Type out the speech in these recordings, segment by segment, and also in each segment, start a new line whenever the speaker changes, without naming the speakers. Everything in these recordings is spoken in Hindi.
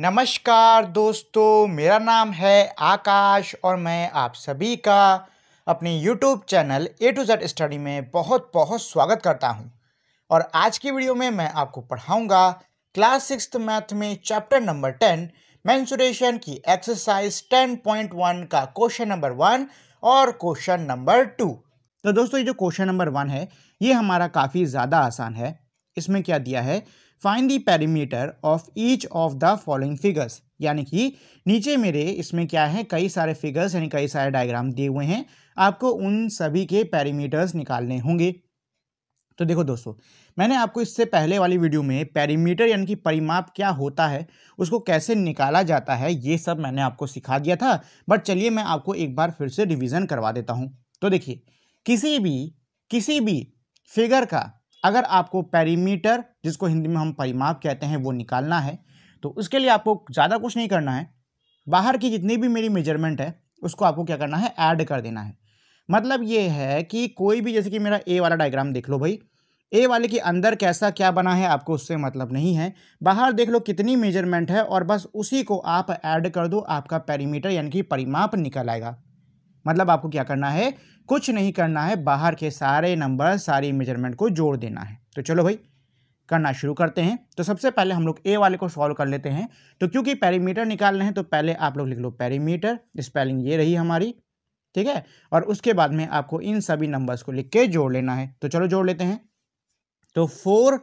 नमस्कार दोस्तों मेरा नाम है आकाश और मैं आप सभी का अपने YouTube channel A to Z study में बहुत बहुत स्वागत करता हूं और आज की वीडियो में मैं आपको पढ़ाऊंगा क्लास सिक्स मैथ में चैप्टर नंबर टेन मैंसुरेशन की एक्सरसाइज टेन पॉइंट वन का क्वेश्चन नंबर वन और क्वेश्चन नंबर टू तो दोस्तों ये जो क्वेश्चन नंबर वन है ये हमारा काफ़ी ज़्यादा आसान है इसमें क्या दिया है find the perimeter of each of the following figures यानी कि नीचे मेरे इसमें क्या है कई सारे फिगर्स यानी कई सारे डायग्राम दिए हुए हैं आपको उन सभी के पैरीमीटर्स निकालने होंगे तो देखो दोस्तों मैंने आपको इससे पहले वाली वीडियो में पैरीमीटर यानी कि परिमाप क्या होता है उसको कैसे निकाला जाता है ये सब मैंने आपको सिखा दिया था बट चलिए मैं आपको एक बार फिर से रिविजन करवा देता हूँ तो देखिए किसी भी किसी भी फिगर का अगर आपको पैरीमीटर जिसको हिंदी में हम परिमाप कहते हैं वो निकालना है तो उसके लिए आपको ज़्यादा कुछ नहीं करना है बाहर की जितनी भी मेरी मेजरमेंट है उसको आपको क्या करना है ऐड कर देना है मतलब ये है कि कोई भी जैसे कि मेरा ए वाला डायग्राम देख लो भाई ए वाले के अंदर कैसा क्या बना है आपको उससे मतलब नहीं है बाहर देख लो कितनी मेजरमेंट है और बस उसी को आप ऐड कर दो आपका पैरीमीटर यानी कि परिमाप निकल आएगा मतलब आपको क्या करना है कुछ नहीं करना है बाहर के सारे नंबर सारी मेजरमेंट को जोड़ देना है तो चलो भाई करना शुरू करते हैं तो सबसे पहले हम लोग ए वाले को सॉल्व कर लेते हैं तो क्योंकि पैरीमीटर निकालने हैं तो पहले आप लोग लिख लो पैरीमीटर स्पेलिंग ये रही हमारी ठीक है और उसके बाद में आपको इन सभी नंबर्स को लिख के जोड़ लेना है तो चलो जोड़ लेते हैं तो फोर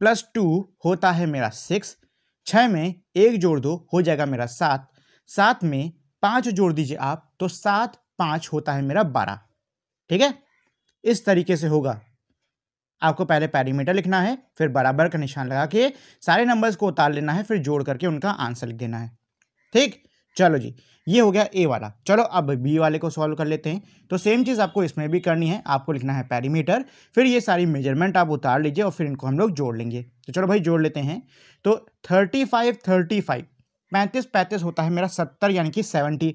प्लस टू होता है मेरा सिक्स छः में एक जोड़ दो हो जाएगा मेरा सात सात में पाँच जोड़ दीजिए आप तो सात पांच होता है मेरा बारह ठीक है इस तरीके से होगा आपको पहले पैरीमीटर लिखना है फिर बराबर का निशान लगा के सारे नंबर्स को उतार लेना है फिर जोड़ करके उनका आंसर लिख देना है ठीक चलो जी ये हो गया ए वाला चलो अब बी वाले को सॉल्व कर लेते हैं तो सेम चीज़ आपको इसमें भी करनी है आपको लिखना है पैरीमीटर फिर ये सारी मेजरमेंट आप उतार लीजिए और फिर इनको हम लोग जोड़ लेंगे तो चलो भाई जोड़ लेते हैं तो थर्टी फाइव थर्टी फाइव पैंतीस पैंतीस होता है मेरा सत्तर यानी कि सेवेंटी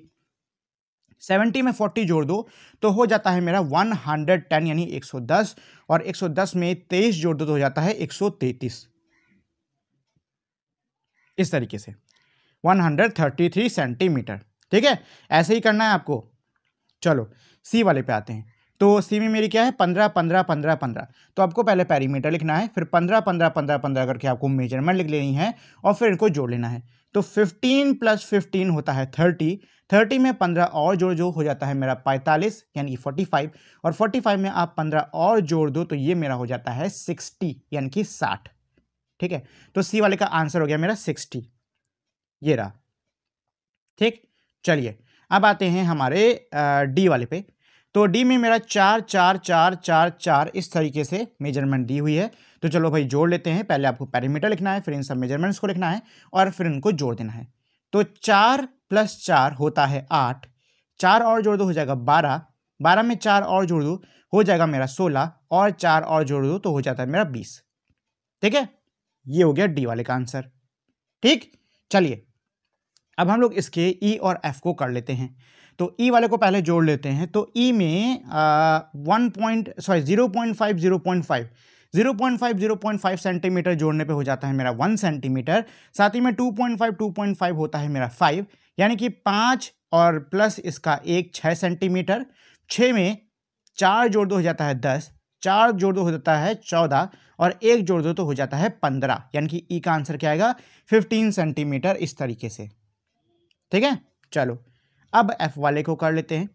सेवेंटी में फोर्टी जोड़ दो तो हो जाता है मेरा वन हंड्रेड टेन यानी एक सौ दस और एक सौ दस में तेईस जोड़ दो तो हो जाता है एक सौ तैतीस इस तरीके से one hundred thirty three centimetre ठीक है ऐसे ही करना है आपको चलो सी वाले पे आते हैं तो सी में मेरी क्या है पंद्रह पंद्रह पंद्रह पंद्रह तो आपको पहले पैरीमीटर लिखना है फिर पंद्रह पंद्रह पंद्रह पंद्रह करके आपको मेजरमेंट लिख लेनी है और फिर इनको जोड़ लेना है तो 15 प्लस 15 होता है 30 30 में 15 और जोड़ जो हो जाता है मेरा 45 यानी कि 45 और 45 में आप 15 और जोड़ दो तो ये मेरा हो जाता है 60 यानी कि 60 ठीक है तो सी वाले का आंसर हो गया मेरा 60 ये रहा ठीक चलिए अब आते हैं हमारे डी वाले पे तो डी में मेरा चार चार चार चार चार इस तरीके से मेजरमेंट दी हुई है तो चलो भाई जोड़ लेते हैं पहले आपको पैरामीटर लिखना है फिर इन सब मेजरमेंट्स को लिखना है और फिर इनको जोड़ देना है तो चार प्लस चार होता है आठ चार और जोड़ दो हो जाएगा बारह बारह में चार और जोड़ दो हो जाएगा मेरा सोलह और चार और जोड़ दो तो हो जाता है मेरा बीस ठीक है ये हो गया डी वाले का आंसर ठीक चलिए अब हम लोग इसके ई e और एफ को कर लेते हैं तो ई e वाले को पहले जोड़ लेते हैं तो ई e में one point sorry zero point five zero point five 0.5 0.5 centimetre जोड़ने पे हो जाता है मेरा 1 सेंटीमीटर साथ ही में 2.5 2.5 होता है मेरा 5 यानी कि पाँच और प्लस इसका एक छः सेंटीमीटर छः में चार जोड़ दो हो जाता है दस चार जोड़ दो हो जाता है चौदह और एक जोड़ दो तो हो जाता है पंद्रह यानी कि ई का आंसर क्या आएगा फिफ्टीन सेंटीमीटर इस तरीके से ठीक है चलो अब एफ वाले को कर लेते हैं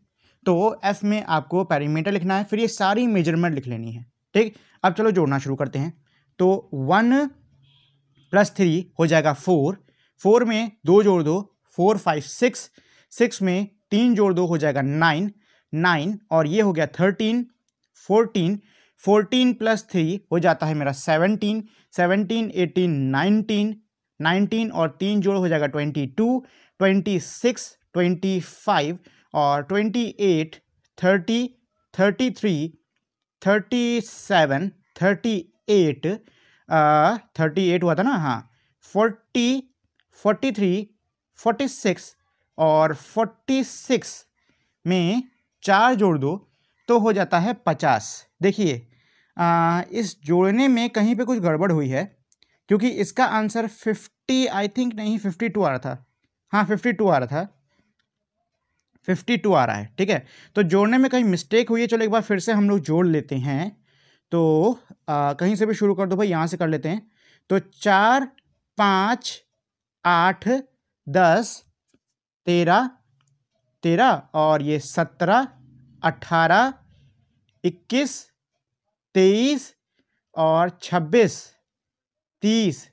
तो एफ में आपको पैरीमीटर लिखना है फिर ये सारी मेजरमेंट लिख लेनी है ठीक अब चलो जोड़ना शुरू करते हैं तो वन प्लस थ्री हो जाएगा फोर फोर में दो जोड़ दो फोर फाइव सिक्स सिक्स में तीन जोड़ दो हो जाएगा नाइन नाइन और ये हो गया thirteen fourteen fourteen plus three हो जाता है मेरा seventeen seventeen eighteen nineteen nineteen और तीन जोड़ हो जाएगा twenty two twenty six twenty five और twenty eight thirty thirty three thirty seven thirty eight thirty eight हुआ था ना हाँ forty forty three forty six और फोर्टी सिक्स में चार जोड़ दो तो हो जाता है पचास देखिए इस जोड़ने में कहीं पे कुछ गड़बड़ हुई है क्योंकि इसका आंसर फिफ्टी आई थिंक नहीं फिफ्टी टू आ रहा था हाँ फिफ्टी टू आ रहा था फिफ्टी टू आ रहा है ठीक है तो जोड़ने में कहीं मिस्टेक हुई है चलो एक बार फिर से हम लोग जोड़ लेते हैं तो आ, कहीं से भी शुरू कर दो भाई यहाँ से कर लेते हैं तो चार पाँच आठ दस तेरह तेरह और ये सत्रह अट्ठारह इक्कीस तेईस और छब्बीस तीस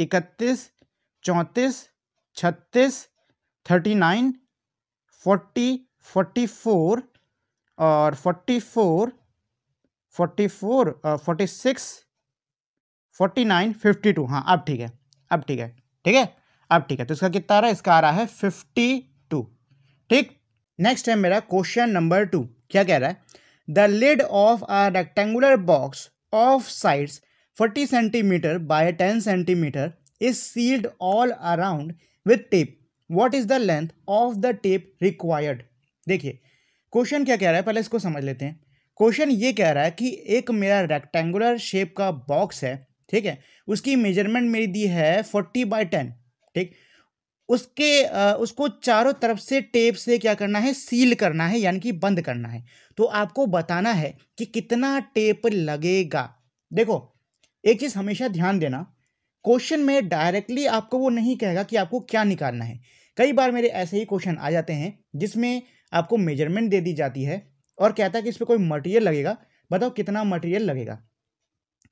इकतीस चौंतीस छत्तीस thirty nine forty forty four और forty four forty four forty six forty nine fifty two हाँ अब ठीक है अब ठीक है ठीक है अब ठीक है तो इसका कितना आ रहा है इसका आ रहा है फिफ्टी टू ठीक नेक्स्ट है मेरा क्वेश्चन नंबर टू क्या कह रहा है the lid of a rectangular box of sides forty centimetre by ten centimetre is sealed all around with tape what is the length of the tape required देखिए क्वेश्चन क्या कह रहा है पहले इसको समझ लेते हैं क्वेश्चन ये कह रहा है कि एक मेरा रेक्टेंगुलर शेप का बॉक्स है ठीक है उसकी मेजरमेंट मेरी दी है फोर्टी बाई टेन ठीक उसके आ, उसको चारों तरफ से टेप से क्या करना है सील करना है यानी कि बंद करना है तो आपको बताना है कि कितना टेप लगेगा देखो एक चीज़ हमेशा ध्यान देना क्वेश्चन में डायरेक्टली आपको वो नहीं कहेगा कि आपको क्या निकालना है कई बार मेरे ऐसे ही क्वेश्चन आ जाते हैं जिसमें आपको मेजरमेंट दे दी जाती है और कहता है कि इस पर कोई मटेरियल लगेगा बताओ कितना मटेरियल लगेगा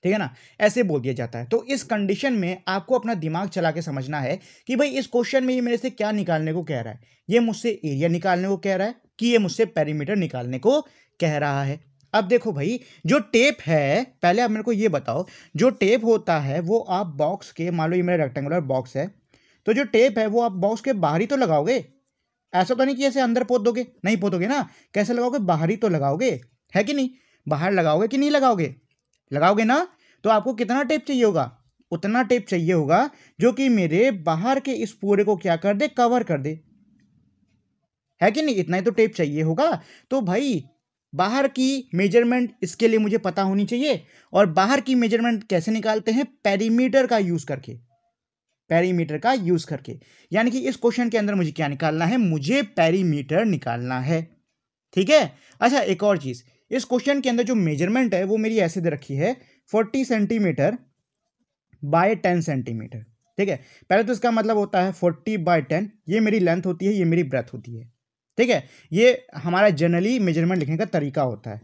ठीक है ना ऐसे बोल दिया जाता है तो इस कंडीशन में आपको अपना दिमाग चला के समझना है कि भाई इस क्वेश्चन में ये मेरे से क्या निकालने को कह रहा है ये मुझसे एरिया निकालने को कह रहा है कि ये मुझसे पेरीमीटर निकालने को कह रहा है अब देखो भाई जो टेप है पहले आप मेरे को ये बताओ जो टेप होता है वो आप बॉक्स के मान लो ये मेरा रेक्टेंगुलर बॉक्स है तो जो टेप है वो आप बॉक्स के बाहर ही तो लगाओगे ऐसा तो नहीं कि ऐसे अंदर पोत दोगे नहीं पोतोगे ना कैसे लगाओगे बाहर ही तो लगाओगे है कि नहीं बाहर लगाओगे कि नहीं लगाओगे लगाओगे ना तो आपको कितना टेप चाहिए होगा उतना टेप चाहिए होगा जो कि मेरे बाहर के इस पूरे को क्या कर दे कवर कर दे है कि नहीं इतना ही तो टेप चाहिए होगा तो भाई बाहर की मेजरमेंट इसके लिए मुझे पता होनी चाहिए और बाहर की मेजरमेंट कैसे निकालते हैं पेरीमीटर का यूज़ करके पेरीमीटर का यूज़ करके यानी कि इस क्वेश्चन के अंदर मुझे क्या निकालना है मुझे पेरीमीटर निकालना है ठीक है अच्छा एक और चीज़ इस क्वेश्चन के अंदर जो मेजरमेंट है वो मेरी ऐसे दे रखी है forty centimetre by ten centimetre ठीक है पहले तो इसका मतलब होता है फोर्टी बाय टेन ये मेरी लेंथ होती है ये मेरी ब्रेथ होती है ठीक है ये हमारा जनरली मेजरमेंट लिखने का तरीका होता है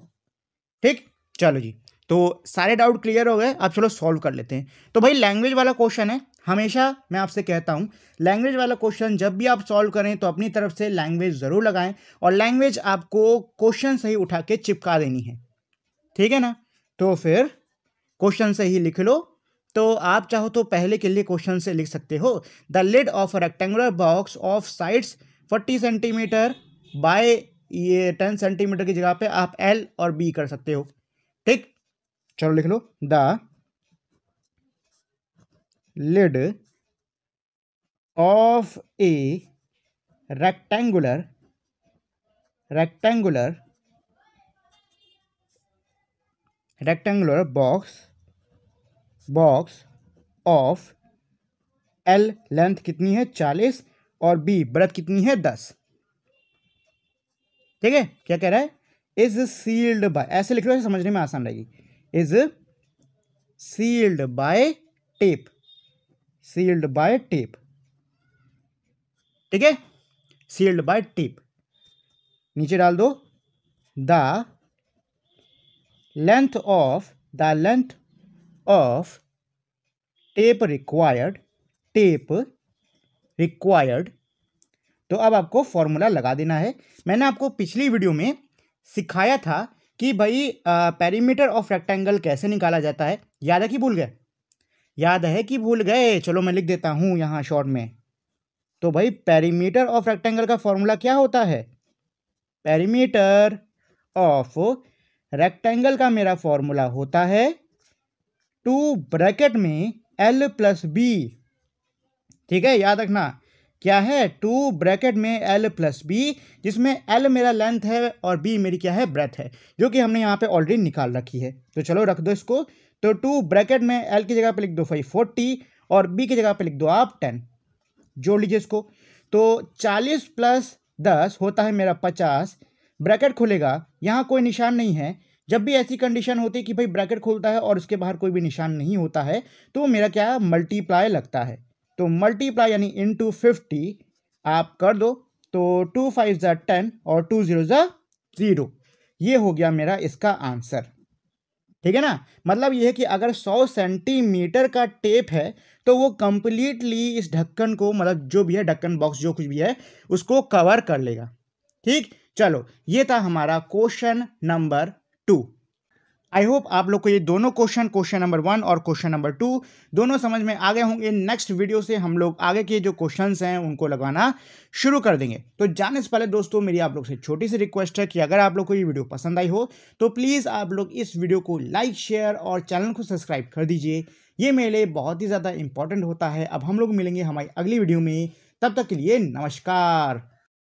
ठीक चलो जी तो सारे डाउट क्लियर हो गए आप चलो सॉल्व कर लेते हैं तो भाई लैंग्वेज वाला क्वेश्चन है हमेशा मैं आपसे कहता हूँ लैंग्वेज वाला क्वेश्चन जब भी आप सॉल्व करें तो अपनी तरफ से लैंग्वेज ज़रूर लगाएं और लैंग्वेज आपको क्वेश्चन से ही उठा के चिपका देनी है ठीक है ना तो फिर क्वेश्चन से ही लिख लो तो आप चाहो तो पहले के लिए क्वेश्चन से लिख सकते हो the lid of rectangular box of sides forty centimetre by ये टेन सेंटीमीटर की जगह पे आप एल और बी कर सकते हो ठीक चलो लिख लो the lid of a rectangular rectangular rectangular box box of L length कितनी है चालीस और बी ब्रथ कितनी है दस ठीक है क्या कह रहा है इज सील्ड बाय ऐसे लिख लो तो समझने में आसान रहेगी is sealed by tape sealed by tape ठीक है सील्ड बाय टेप नीचे डाल दो the length of the length of tape required tape required तो अब आपको फॉर्मूला लगा देना है मैंने आपको पिछली वीडियो में सिखाया था कि भाई पैरीमीटर ऑफ रेक्टेंगल कैसे निकाला जाता है याद है कि भूल गए याद है कि भूल गए चलो मैं लिख देता हूँ यहाँ शॉर्ट में तो भाई पैरीमीटर ऑफ रेक्टेंगल का फॉर्मूला क्या होता है पैरीमीटर ऑफ रेक्टेंगल का मेरा फॉर्मूला होता है टू ब्रैकेट में एल प्लस बी ठीक है याद रखना क्या है टू ब्रैकेट में एल प्लस बी जिसमें एल मेरा लेंथ है और बी मेरी क्या है ब्रेथ है जो कि हमने यहाँ पे ऑलरेडी निकाल रखी है तो चलो रख दो इसको तो टू ब्रैकेट में एल की जगह पे लिख दो फाइव फोर्टी और बी की जगह पे लिख दो आप टेन जोड़ लीजिए इसको तो चालीस प्लस दस होता है मेरा पचास ब्रैकेट खुलेगा यहाँ कोई निशान नहीं है जब भी ऐसी कंडीशन होती है कि भाई ब्रैकेट खुलता है और उसके बाहर कोई भी निशान नहीं होता है तो मेरा क्या मल्टीप्लाई लगता है तो मल्टीप्लाई यानी इन टू फिफ्टी आप कर दो तो टू फाइव ज़ा टेन और टू ज़ीरो ज़ा ज़ीरो ये हो गया मेरा इसका आंसर ठीक है ना मतलब ये है कि अगर 100 सेंटीमीटर का टेप है तो वो कंप्लीटली इस ढक्कन को मतलब जो भी है ढक्कन बॉक्स जो कुछ भी है उसको कवर कर लेगा ठीक चलो ये था हमारा question number two I hope आप लोग को ये दोनों क्वेश्चन क्वेश्चन नंबर वन और क्वेश्चन नंबर टू दोनों समझ में आ गए होंगे नेक्स्ट वीडियो से हम लोग आगे के जो क्वेश्चंस हैं उनको लगाना शुरू कर देंगे तो जाने से पहले दोस्तों मेरी आप लोग से छोटी सी रिक्वेस्ट है कि अगर आप लोग को ये वीडियो पसंद आई हो तो प्लीज़ आप लोग इस वीडियो को लाइक शेयर और चैनल को सब्सक्राइब कर दीजिए ये मेरे लिए बहुत ही ज़्यादा इंपॉर्टेंट होता है अब हम लोग मिलेंगे हमारी अगली वीडियो में तब तक के लिए नमस्कार